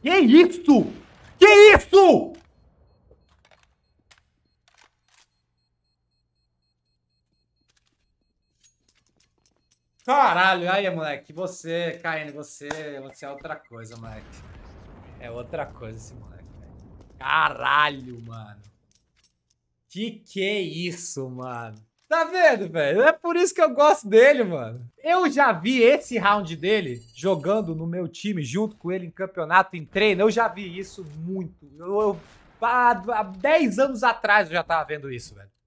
Que isso? Que isso? Caralho, aí, moleque, você, Caine, você, você é outra coisa, moleque. É outra coisa esse moleque, Caralho, mano. Que que é isso, mano? Tá vendo, velho? É por isso que eu gosto dele, mano. Eu já vi esse round dele jogando no meu time, junto com ele em campeonato, em treino. Eu já vi isso muito. Eu, eu há, há 10 anos atrás eu já tava vendo isso, velho.